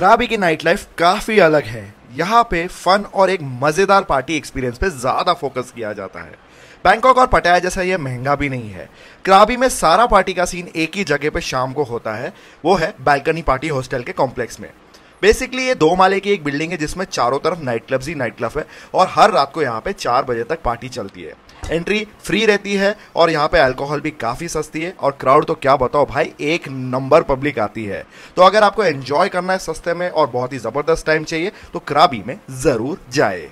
कराबी की night life काफी अलग है यहाँ पे फन और एक मजेदार पार्टी एक्सपीरियंस पे ज्यादा फोकस किया जाता है बैंकॉक और पटाया जैसा यह महंगा भी नहीं है कराबी में सारा पार्टी का सीन एक ही जगह पे शाम को होता है वो है बालकनी पार्टी हॉस्टल के कॉम्प्लेक्स में बेसिकली ये दो माले की एक बिल्डिंग है जिसमें चारों तरफ नाइट क्लब्स ही नाइट क्लब है और हर रात को यहाँ पे चार बजे तक पार्टी चलती है एंट्री फ्री रहती है और यहाँ पे अल्कोहल भी काफ़ी सस्ती है और क्राउड तो क्या बताओ भाई एक नंबर पब्लिक आती है तो अगर आपको एंजॉय करना है सस्ते में और बहुत ही ज़बरदस्त टाइम चाहिए तो क्राबी में ज़रूर जाए